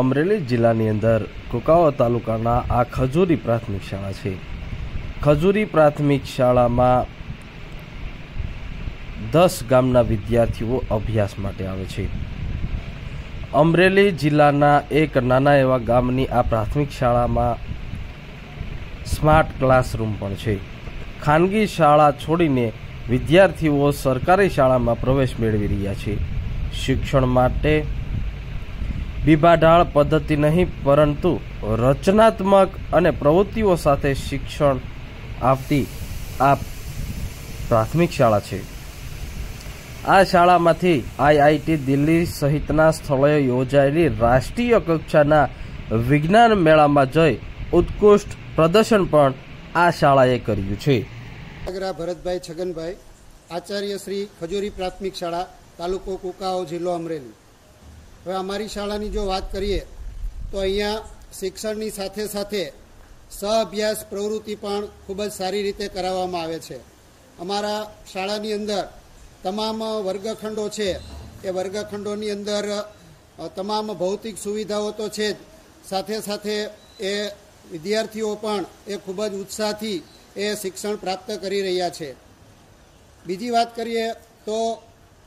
અમરેલી જિલ્લાની અંદર કુકાવા તાલુકાના આ ખજૂરી પ્રાથમિક શાળા છે ખજૂરી પ્રાથમિક શાળામાં દસ ગામના વિદ્યાર્થીઓ અભ્યાસ માટે આવે છે અમરેલી જિલ્લાના એક નાના એવા ગામની આ પ્રાથમિક શાળામાં સ્માર્ટ ક્લાસરૂમ પણ છે ખાનગી શાળા છોડીને વિદ્યાર્થીઓ સરકારી શાળામાં પ્રવેશ મેળવી રહ્યા છે શિક્ષણ માટે બીબાઢાળ પદ્ધતિ નહીં પરંતુ રચનાત્મક અને પ્રવૃત્તિઓ સાથે શિક્ષણ આપતી આ પ્રાથમિક શાળા છે આ શાળામાંથી આઈઆઈટી દિલ્હી સહિતના સ્થળોએ યોજાયેલી રાષ્ટ્રીય કક્ષાના વિજ્ઞાન મેળામાં જઈ ઉત્કૃષ્ટ પ્રદર્શન પણ આ શાળાએ કર્યું છે આગ્રા ભરતભાઈ છગનભાઈ આચાર્ય શ્રી ખજૂરી પ્રાથમિક શાળા તાલુકો કુકાઓ જિલ્લો અમરેલી હવે અમારી શાળાની જો વાત કરીએ તો અહીંયા શિક્ષણની સાથે સાથે સહઅભ્યાસ પ્રવૃત્તિ પણ ખૂબ જ સારી રીતે કરાવવામાં આવે છે અમારા શાળાની અંદર તમામ વર્ગખંડો છે એ વર્ગખંડોની અંદર તમામ ભૌતિક સુવિધાઓ તો છે જ સાથે સાથે એ વિદ્યાર્થીઓ પણ એ ખૂબ જ ઉત્સાહથી એ શિક્ષણ પ્રાપ્ત કરી રહ્યા છે બીજી વાત કરીએ તો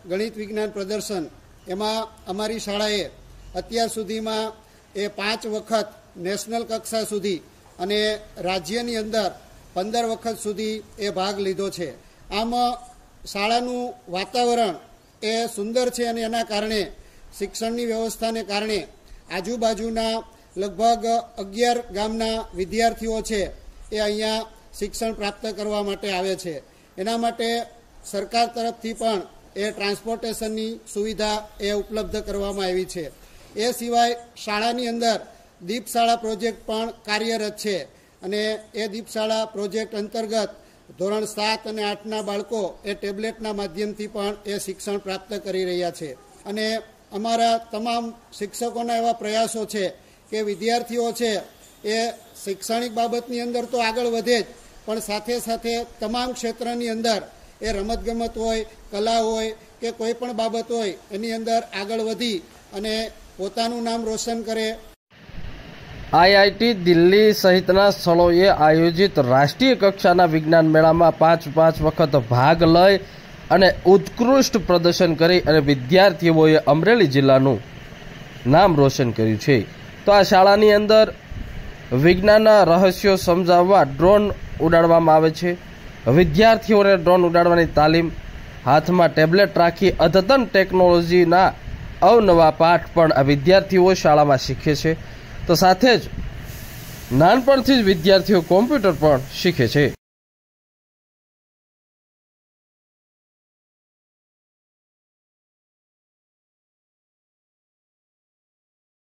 ગણિત વિજ્ઞાન પ્રદર્શન એમાં અમારી શાળાએ અત્યાર સુધીમાં એ પાંચ વખત નેશનલ કક્ષા સુધી અને રાજ્યની અંદર પંદર વખત સુધી એ ભાગ લીધો છે આમ શાળાનું વાતાવરણ એ સુંદર છે અને એના કારણે શિક્ષણની વ્યવસ્થાને કારણે આજુબાજુના લગભગ અગિયાર ગામના વિદ્યાર્થીઓ છે એ અહીંયા શિક્ષણ પ્રાપ્ત કરવા માટે આવે છે એના માટે સરકાર તરફથી પણ એ ટ્રાન્સપોર્ટેશનની સુવિધા એ ઉપલબ્ધ કરવામાં આવી છે એ સિવાય શાળાની અંદર દીપશાળા પ્રોજેક્ટ પણ કાર્યરત છે અને એ દીપશાળા પ્રોજેક્ટ અંતર્ગત ધોરણ સાત અને આઠના બાળકો એ ટેબ્લેટના માધ્યમથી પણ એ શિક્ષણ પ્રાપ્ત કરી રહ્યા છે અને અમારા તમામ શિક્ષકોના એવા પ્રયાસો છે કે વિદ્યાર્થીઓ છે એ શૈક્ષણિક બાબતની અંદર તો આગળ વધે જ પણ સાથે સાથે તમામ ક્ષેત્રની અંદર એ રમતગમત હોય કલા હોય કે કોઈ પણ બાબત હોય એની અંદર આગળ વધી અને પોતાનું નામ રોશન કરે આઈઆઈટી દિલ્હી સહિતના સ્થળોએ આયોજિત રાષ્ટ્રીય કક્ષાના વિજ્ઞાન મેળામાં પાંચ પાંચ વખત ભાગ લઈ અને ઉત્કૃષ્ટ પ્રદર્શન કરી અને વિદ્યાર્થીઓએ અમરેલી જિલ્લાનું નામ રોશન કર્યું છે તો આ શાળાની અંદર વિજ્ઞાનના રહસ્યો સમજાવવા ડ્રોન ઉડાડવામાં આવે છે વિદ્યાર્થીઓને ડ્રોન ઉડાડવાની તાલીમ હાથમાં ટેબ્લેટ રાખી અદ્યતન ટેકનોલોજીના અવનવા પાઠ પણ આ વિદ્યાર્થીઓ શાળામાં શીખે છે તો સાથે જ નાનપણથી જ વિદ્યાર્થીઓ કોમ્પ્યુટર પણ શીખે છે